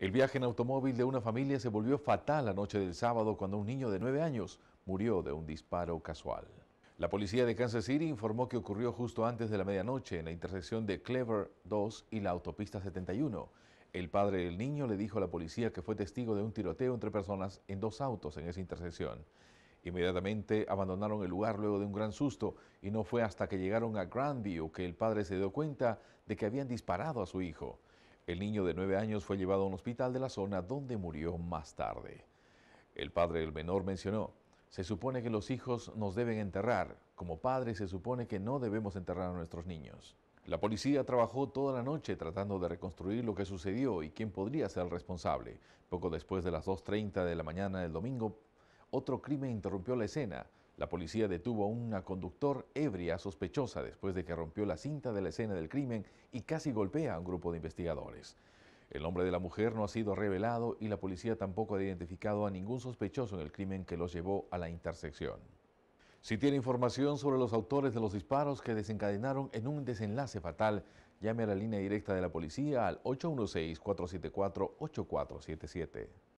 El viaje en automóvil de una familia se volvió fatal la noche del sábado cuando un niño de 9 años murió de un disparo casual. La policía de Kansas City informó que ocurrió justo antes de la medianoche en la intersección de Clever 2 y la autopista 71. El padre del niño le dijo a la policía que fue testigo de un tiroteo entre personas en dos autos en esa intersección. Inmediatamente abandonaron el lugar luego de un gran susto y no fue hasta que llegaron a Grandview que el padre se dio cuenta de que habían disparado a su hijo. El niño de nueve años fue llevado a un hospital de la zona donde murió más tarde. El padre del menor mencionó, se supone que los hijos nos deben enterrar. Como padres se supone que no debemos enterrar a nuestros niños. La policía trabajó toda la noche tratando de reconstruir lo que sucedió y quién podría ser el responsable. Poco después de las 2.30 de la mañana del domingo, otro crimen interrumpió la escena. La policía detuvo a una conductor ebria sospechosa después de que rompió la cinta de la escena del crimen y casi golpea a un grupo de investigadores. El nombre de la mujer no ha sido revelado y la policía tampoco ha identificado a ningún sospechoso en el crimen que los llevó a la intersección. Si tiene información sobre los autores de los disparos que desencadenaron en un desenlace fatal, llame a la línea directa de la policía al 816-474-8477.